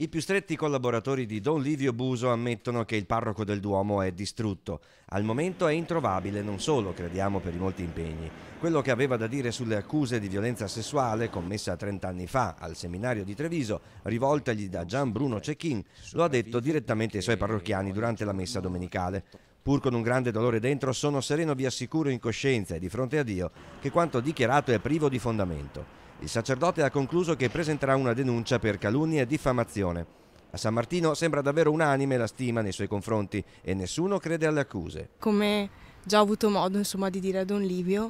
I più stretti collaboratori di Don Livio Buso ammettono che il parroco del Duomo è distrutto. Al momento è introvabile non solo, crediamo, per i molti impegni. Quello che aveva da dire sulle accuse di violenza sessuale commessa 30 anni fa al seminario di Treviso, rivoltagli da Gian Bruno Cecchin, lo ha detto direttamente ai suoi parrocchiani durante la messa domenicale. Pur con un grande dolore dentro, sono sereno, vi assicuro in coscienza e di fronte a Dio, che quanto dichiarato è privo di fondamento. Il sacerdote ha concluso che presenterà una denuncia per calunnia e diffamazione. A San Martino sembra davvero unanime la stima nei suoi confronti e nessuno crede alle accuse. Come già ho avuto modo insomma, di dire a Don Livio,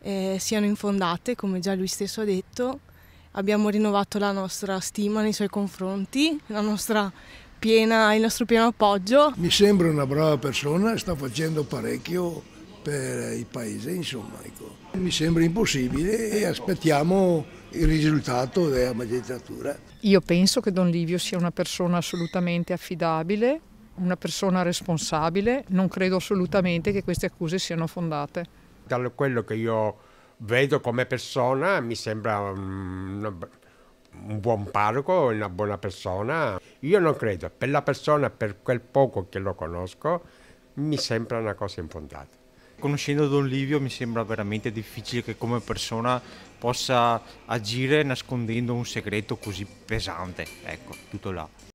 eh, siano infondate, come già lui stesso ha detto. Abbiamo rinnovato la nostra stima nei suoi confronti, piena, il nostro pieno appoggio. Mi sembra una brava persona, sta facendo parecchio per il paese, insomma. Ecco. Mi sembra impossibile e aspettiamo il risultato della magistratura. Io penso che Don Livio sia una persona assolutamente affidabile, una persona responsabile, non credo assolutamente che queste accuse siano fondate. Da quello che io vedo come persona mi sembra un, un buon parco, una buona persona. Io non credo, per la persona, per quel poco che lo conosco, mi sembra una cosa infondata conoscendo Don Livio mi sembra veramente difficile che come persona possa agire nascondendo un segreto così pesante. Ecco, tutto là.